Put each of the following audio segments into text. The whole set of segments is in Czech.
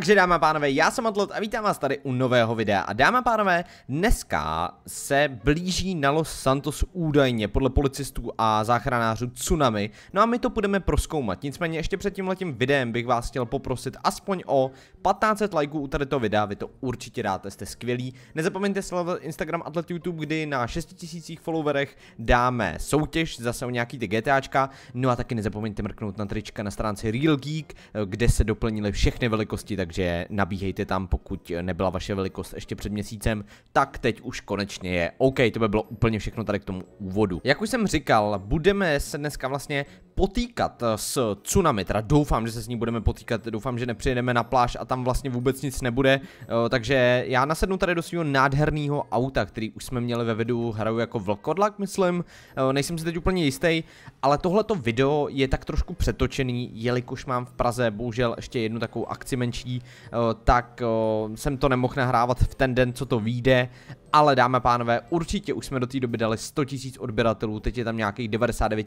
Takže dámy a pánové, já jsem Atlot a vítám vás tady u nového videa. A dámy a pánové, dneska se blíží na Los Santos údajně podle policistů a záchranářů tsunami. No a my to budeme proskoumat. Nicméně ještě před tímhletím videem bych vás chtěl poprosit aspoň o 1500 lajků u tady toho videa, vy to určitě dáte, jste skvělí. Nezapomeňte sledovat Instagram Atlet YouTube, kdy na 6000 followerech dáme soutěž, zase o nějaký ty GTAčka. No a taky nezapomeňte mrknout na trička na stránce Real Geek, kde se doplnili všechny velikosti, tak takže nabíhejte tam, pokud nebyla vaše velikost ještě před měsícem, tak teď už konečně je. OK, to by bylo úplně všechno tady k tomu úvodu. Jak už jsem říkal, budeme se dneska vlastně potýkat eh, s tsunami, teda doufám, že se s ní budeme potýkat, doufám, že nepřijedeme na pláž a tam vlastně vůbec nic nebude, eh, takže já nasednu tady do svého nádherného auta, který už jsme měli ve videu, hraju jako vlkodlak, myslím, eh, nejsem si teď úplně jistý, ale tohleto video je tak trošku přetočený, jelikož mám v Praze bohužel ještě jednu takovou akci menší, tak jsem to nemohl nahrávat v ten den, co to vyjde, ale dáme pánové, určitě už jsme do té doby dali 100 000 odběratelů, teď je tam nějakých 99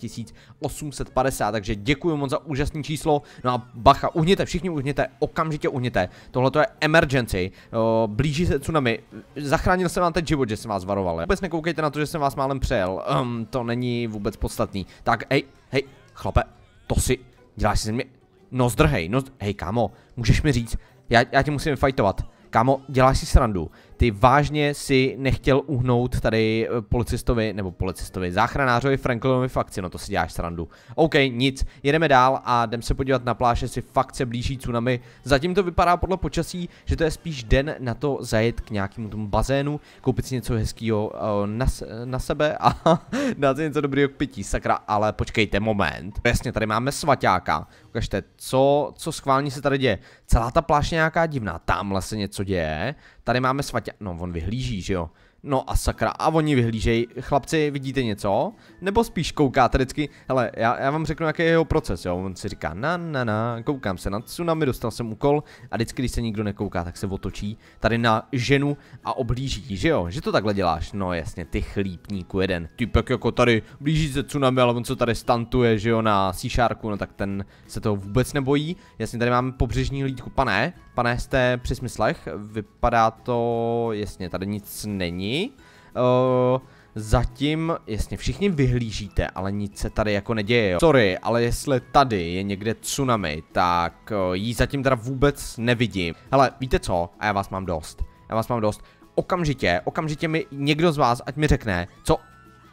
850 50, takže děkuji moc za úžasné číslo. No a bacha, uhněte, všichni uhněte, okamžitě uhněte. Tohle to je emergency, o, blíží se tsunami. Zachránil jsem vám teď život, že jsem vás varoval. Vůbec nekoukejte na to, že jsem vás málem přejel. Um, to není vůbec podstatný. Tak, hej, hej, chlape, to si, děláš si ze mě, no zdrhej, no, hej kámo, můžeš mi říct, já, já tě musím fajtovat. Kámo, děláš si srandu ty vážně si nechtěl uhnout tady eh, policistovi, nebo policistovi, záchranářovi Franklinovi fakci, no to si děláš srandu. OK, nic, jedeme dál a jdem se podívat na pláž, si fakt se blíží tsunami. Zatím to vypadá podle počasí, že to je spíš den na to zajet k nějakému tomu bazénu, koupit si něco hezkého eh, na, na sebe a dát si něco dobrého k pití, sakra, ale počkejte, moment. Jasně, tady máme svaťáka, ukažte, co, co schválně se tady děje. Celá ta pláž je nějaká divná, tamhle se něco děje, tady máme svatě no on vyhlíží, že jo. No a sakra, a oni vyhlížejí, chlapci, vidíte něco? Nebo spíš koukáte vždycky, hele, já, já vám řeknu, jaký je jeho proces, jo, on si říká, na, na, na, koukám se na tsunami, dostal jsem úkol a vždycky, když se nikdo nekouká, tak se otočí tady na ženu a oblíží, že jo, že to takhle děláš, no jasně, ty chlípníku jeden, typek jako tady, blíží se tsunami, ale on co tady stantuje, že jo, na síšárku, no tak ten se toho vůbec nebojí, jasně, tady máme pobřežní hlídku, pane, Pane, jste při smyslech? Vypadá to, jasně, tady nic není. Uh, zatím, jasně, všichni vyhlížíte, ale nic se tady jako neděje, jo. Sorry, ale jestli tady je někde tsunami, tak uh, ji zatím teda vůbec nevidím. Hele, víte co? A já vás mám dost. Já vás mám dost. Okamžitě, okamžitě mi někdo z vás, ať mi řekne, co,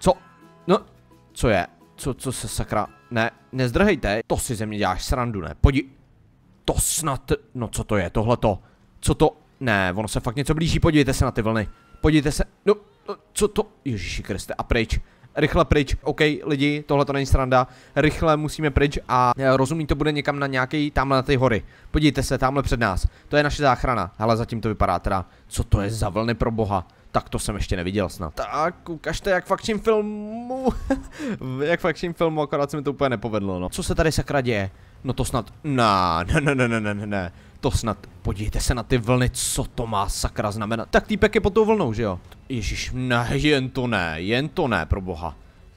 co, no, co je, co, co se sakra, ne, nezdrhejte, to si ze mě děláš srandu, ne, podívej to snad... No co to je, tohleto? Co to? Ne, ono se fakt něco blíží, podívejte se na ty vlny. Podívejte se, no, no co to? Ježíši Kriste, a pryč. Rychle pryč, OK, lidi, tohle to není sranda. Rychle musíme pryč a e, rozumím, to bude někam na nějaký tamhle na ty hory. Podívejte se, tamhle před nás. To je naše záchrana. Ale zatím to vypadá teda. Co to je za vlny pro boha? Tak to jsem ještě neviděl snad. Tak, ukažte jak fakt filmu. jak fakt filmu, akorát se mi to úplně nepovedlo, no. Co se tady sakra děje? No to snad, ne, ne, ne, ne, ne, ne, ne, to snad, podívejte se na ty vlny, co to má sakra znamenat. Tak týpek je pod tou vlnou, že jo? Ježíš, ne, jen to ne, jen to ne, pro boha.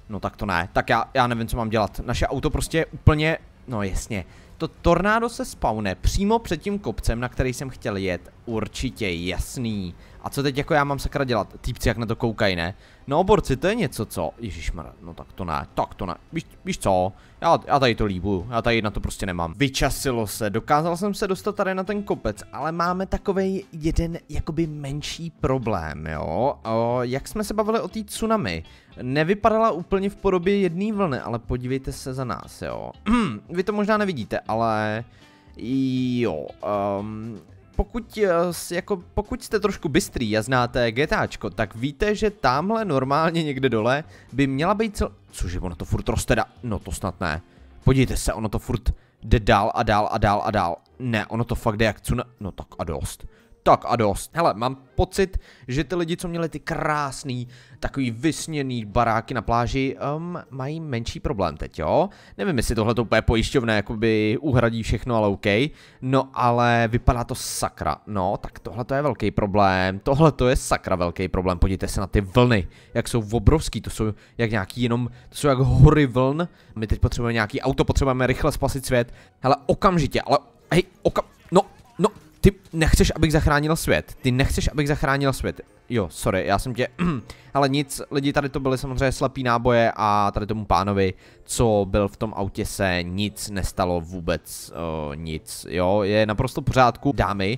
No tak to ne, tak já, já nevím, co mám dělat. Naše auto prostě je úplně, no jasně, to tornádo se spawne přímo před tím kopcem, na který jsem chtěl jet. Určitě, jasný. A co teď jako já mám sakra dělat? Týpci jak na to koukají, ne? No oborci to je něco, co? Ježišmar, no tak to ne, tak to ne. Víš, víš co? Já, já tady to líbu, já tady na to prostě nemám. Vyčasilo se, dokázal jsem se dostat tady na ten kopec, ale máme takový jeden jakoby menší problém, jo? O, jak jsme se bavili o té tsunami, nevypadala úplně v podobě jedné vlny, ale podívejte se za nás, jo. Vy to možná nevidíte, ale jo, um, pokud, eh, jako, pokud jste trošku bystrý a znáte GTAčko, tak víte, že tamhle normálně někde dole by měla být cel... Cože, ono to furt roste da... No to snad ne. Podívejte se, ono to furt jde dál a dál a dál a dál. Ne, ono to fakt jde jak cuna... No tak a dost. Tak a dost. Hele, mám pocit, že ty lidi, co měli ty krásný, takový vysněný baráky na pláži, um, mají menší problém teď, jo? Nevím, jestli tohle to úplně pojišťovné jakoby uhradí všechno, ale OK. No ale vypadá to sakra. No, tak tohle to je velký problém. Tohle to je sakra velký problém. Podívejte se na ty vlny, jak jsou obrovský. To jsou jak nějaký jenom, to jsou jak hory vln. My teď potřebujeme nějaký auto, potřebujeme rychle spasit svět. Hele, okamžitě, ale hej, okamžitě nechceš, abych zachránil svět. Ty nechceš, abych zachránil svět. Jo, sorry, já jsem tě... Ale nic, lidi tady to byly samozřejmě slepý náboje a tady tomu pánovi, co byl v tom autě, se nic nestalo vůbec uh, nic. Jo, je naprosto pořádku. Dámy,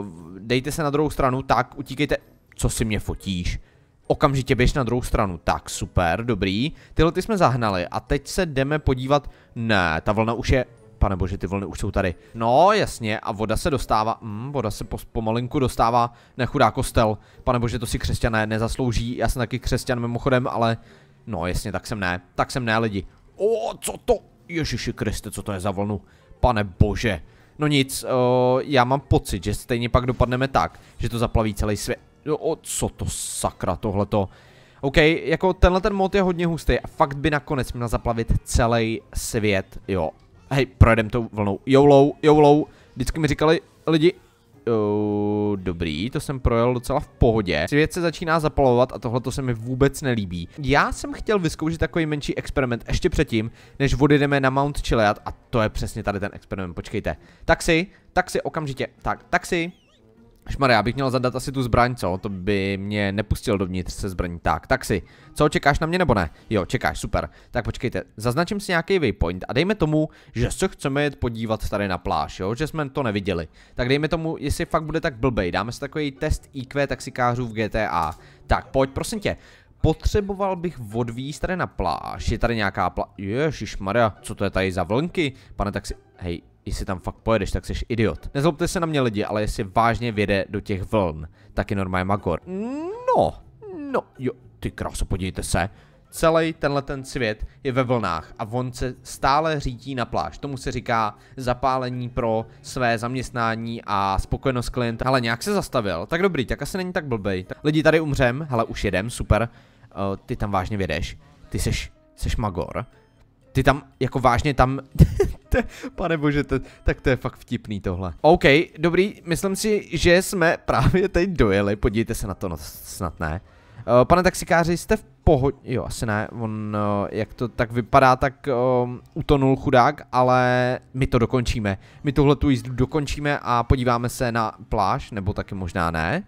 uh, dejte se na druhou stranu, tak utíkejte... Co si mě fotíš? Okamžitě běž na druhou stranu. Tak, super, dobrý. Tyhle ty jsme zahnali a teď se jdeme podívat... Ne, ta vlna už je pane bože, ty vlny už jsou tady. No, jasně, a voda se dostává, mm, voda se pomalinku dostává na chudá kostel. Pane bože, to si křesťané nezaslouží, já jsem taky křesťan mimochodem, ale... No, jasně, tak jsem ne, tak jsem ne, lidi. O, co to? Ježiši Kriste, co to je za vlnu? Pane bože. No nic, o, já mám pocit, že stejně pak dopadneme tak, že to zaplaví celý svět. O, co to sakra tohleto? OK, jako tenhle ten mod je hodně hustý a fakt by nakonec měl zaplavit celý svět, jo, Hej, projedeme tou vlnou. Joulou, joulou. Vždycky mi říkali lidi, Oh, dobrý, to jsem projel docela v pohodě. Svět se začíná zapalovat a tohle to se mi vůbec nelíbí. Já jsem chtěl vyzkoušet takový menší experiment ještě předtím, než odjedeme na Mount Chiliad a to je přesně tady ten experiment, počkejte. Taxi, taxi okamžitě, tak, taxi, Šmar, já bych měl zadat asi tu zbraň, co? To by mě nepustil dovnitř se zbraní. Tak, tak si. Co, čekáš na mě nebo ne? Jo, čekáš, super. Tak počkejte, zaznačím si nějaký waypoint a dejme tomu, že se chceme jít podívat tady na pláž, jo? Že jsme to neviděli. Tak dejme tomu, jestli fakt bude tak blbej, dáme si takový test IQ taxikářů v GTA. Tak, pojď, prosím tě. Potřeboval bych odvíz tady na pláž. Je tady nějaká pláž. Ježišmarja, co to je tady za vlnky? Pane taxi... Hej, Jestli tam fakt pojedeš, tak jsi idiot. Nezlobte se na mě lidi, ale jestli vážně věde do těch vln, tak je normálně magor. No, no, jo, ty kráso, podívejte se. Celý tenhle ten svět je ve vlnách a on se stále řídí na pláž. Tomu se říká zapálení pro své zaměstnání a spokojenost klienta. Ale nějak se zastavil. Tak dobrý, tak asi není tak blbej. Tak, lidi, tady umřem. Hele, už jedem, super. Uh, ty tam vážně vědeš. Ty seš, seš magor. Ty tam, jako vážně tam, to, pane bože, to, tak to je fakt vtipný tohle. OK, dobrý, myslím si, že jsme právě teď dojeli, podívejte se na to, no snad ne. Uh, pane taxikáři, jste v pohodě, jo, asi ne, on, uh, jak to tak vypadá, tak um, utonul chudák, ale my to dokončíme. My tuhle tu jízdu dokončíme a podíváme se na pláž, nebo taky možná ne.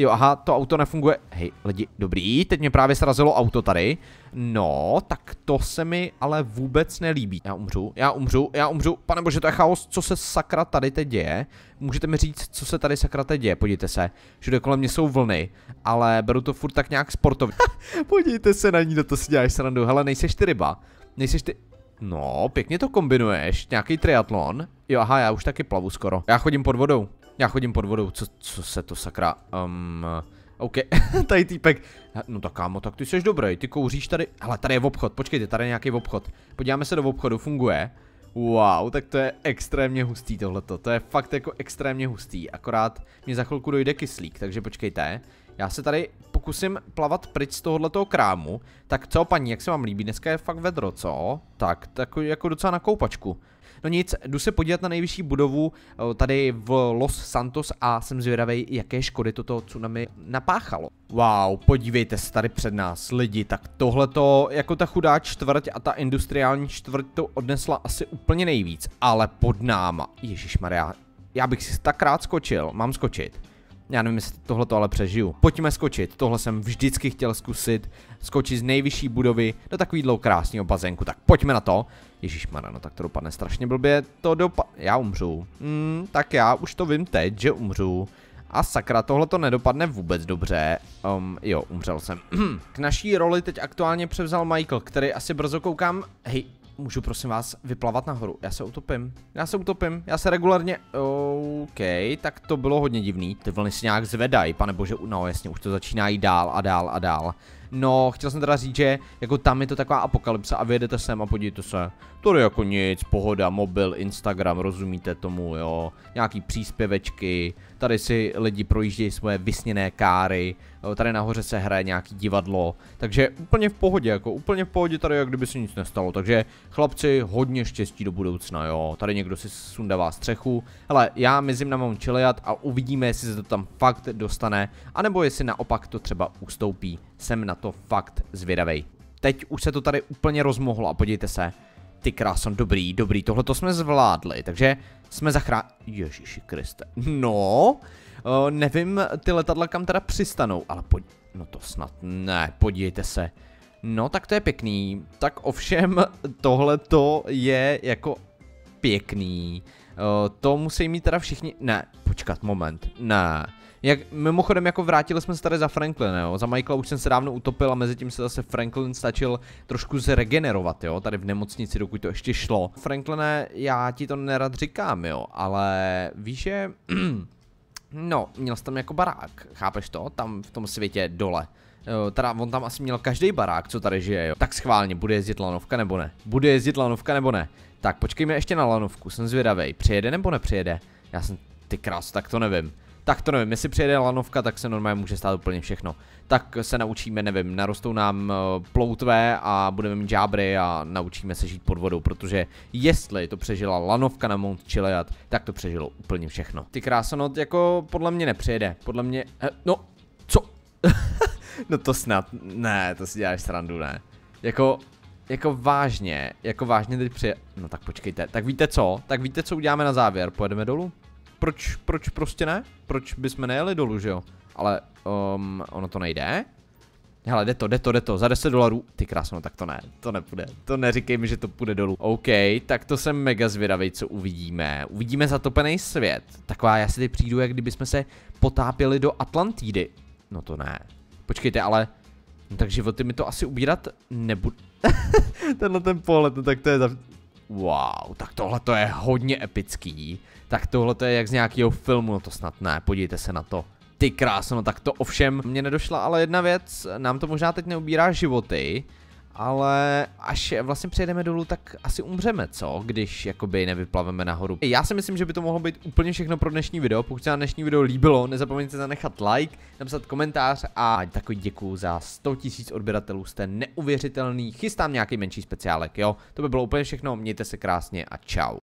Jo, aha, to auto nefunguje. Hej, lidi, dobrý, teď mě právě srazilo auto tady. No, tak to se mi ale vůbec nelíbí. Já umřu, já umřu, já umřu. Pane bože, to je chaos, co se sakra tady teď děje. Můžete mi říct, co se tady sakra teď děje, podívejte se. Všude kolem mě jsou vlny, ale beru to furt tak nějak sportovně. podívejte se na ní, do to si děláš srandu. Hele, nejseš ty ryba. Nejseš ty... No, pěkně to kombinuješ, nějaký triatlon. Jo, aha, já už taky plavu skoro. Já chodím pod vodou. Já chodím pod vodou, co, co se to sakra, um, eh, OK, tady týpek, no tak kámo, tak ty jsi dobrý, ty kouříš tady, hele, tady je v obchod, počkejte, tady je nějaký obchod, podíváme se do obchodu, funguje, wow, tak to je extrémně hustý tohleto, to je fakt jako extrémně hustý, akorát mě za chvilku dojde kyslík, takže počkejte, já se tady pokusím plavat pryč z tohohletoho krámu. Tak co, paní, jak se vám líbí? Dneska je fakt vedro, co? Tak, tak jako docela na koupačku. No nic, jdu se podívat na nejvyšší budovu tady v Los Santos a jsem zvědavý, jaké škody toto tsunami napáchalo. Wow, podívejte se tady před nás, lidi, tak tohle to, jako ta chudá čtvrť a ta industriální čtvrť to odnesla asi úplně nejvíc, ale pod náma, Ježíš Maria, já bych si tak rád skočil, mám skočit. Já nevím, jestli tohle to ale přežiju. Pojďme skočit, tohle jsem vždycky chtěl zkusit. Skočit z nejvyšší budovy do takovýhle krásného bazénku, tak pojďme na to. Ježíš no tak to dopadne strašně blbě. To dopadne, Já umřu. Hmm, tak já už to vím teď, že umřu. A sakra, tohle to nedopadne vůbec dobře. Um, jo, umřel jsem. K naší roli teď aktuálně převzal Michael, který asi brzo koukám... Hej, můžu prosím vás vyplavat nahoru. Já se utopím. Já se utopím. Já se regulárně... OK, tak to bylo hodně divný. Ty vlny se nějak zvedají, pane bože. No jasně, už to začíná jít dál a dál a dál. No, chtěl jsem teda říct, že jako tam je to taková apokalypsa a vyjedete sem a podívejte se. To je jako nic, pohoda, mobil, Instagram, rozumíte tomu, jo. Nějaký příspěvečky, tady si lidi projíždějí svoje vysněné káry, Eh, tady nahoře se hraje nějaký divadlo, takže úplně v pohodě, jako úplně v pohodě tady, jak kdyby se nic nestalo, takže chlapci, hodně štěstí do budoucna, jo, tady někdo si sundává střechu, ale já mezi na mám čeliat a uvidíme, jestli se to tam fakt dostane, anebo jestli naopak to třeba ustoupí, jsem na to fakt zvědavej. Teď už se to tady úplně rozmohlo a podívejte se, ty krásný dobrý, dobrý, tohle to jsme zvládli, takže jsme zachránili... Ježíši Kriste. No, eh, nevím ty letadla kam teda přistanou, ale pojď... No to snad ne, podívejte se. No tak to je pěkný, tak ovšem tohle to je jako pěkný. Eh, to musí mít teda všichni... Ne, počkat, moment, ne. Jak, mimochodem, jako vrátili jsme se tady za Franklin, jo. Za Michaela už jsem se dávno utopil a mezi tím se zase Franklin stačil trošku zregenerovat, jo. Tady v nemocnici, dokud to ještě šlo. Franklin, já ti to nerad říkám, jo, ale víš, že... no, měl jsi tam jako barák, chápeš to? Tam v tom světě dole. Jo, teda on tam asi měl každý barák, co tady žije, jo. Tak schválně, bude jezdit lanovka nebo ne? Bude jezdit lanovka nebo ne? Tak počkejme ještě na lanovku, jsem zvědavý. Přijede nebo nepřijede? Já jsem, ty krás, tak to nevím tak to nevím, jestli přijede lanovka, tak se normálně může stát úplně všechno. Tak se naučíme, nevím, narostou nám eh, ploutve a budeme mít žábry a naučíme se žít pod vodou, protože jestli to přežila lanovka na Mount Chiliad, tak to přežilo úplně všechno. Ty krásonot jako podle mě nepřijede, podle mě, eh, no, co? no to snad, ne, to si děláš srandu, ne. Jako, jako vážně, jako vážně teď přijede, no tak počkejte, tak víte co, tak víte co uděláme na závěr, pojedeme dolů? proč, proč prostě ne? Proč bysme nejeli dolů, že jo? Ale um, ono to nejde. Hele, jde to, jde to, jde to, za 10 dolarů. Ty krásno, tak to ne, to nepůjde. To neříkej mi, že to půjde dolů. OK, tak to jsem mega zvědavý, co uvidíme. Uvidíme zatopený svět. Taková, já si teď přijdu, jak kdyby jsme se potápěli do Atlantidy. No to ne. Počkejte, ale... No tak životy mi to asi ubírat nebudu, Tenhle ten pohled, no tak to je za... Wow, tak tohle to je hodně epický. Tak tohle to je jak z nějakého filmu, no to snad ne, podívejte se na to. Ty krásno, tak to ovšem mě nedošla, ale jedna věc, nám to možná teď neubírá životy, ale až vlastně přejdeme dolů, tak asi umřeme, co? Když jakoby nevyplaveme nahoru. Já si myslím, že by to mohlo být úplně všechno pro dnešní video. Pokud se vám dnešní video líbilo, nezapomeňte zanechat like, napsat komentář a takový děkuju za 100 000 odběratelů, jste neuvěřitelný. Chystám nějaký menší speciálek, jo? To by bylo úplně všechno, mějte se krásně a čau.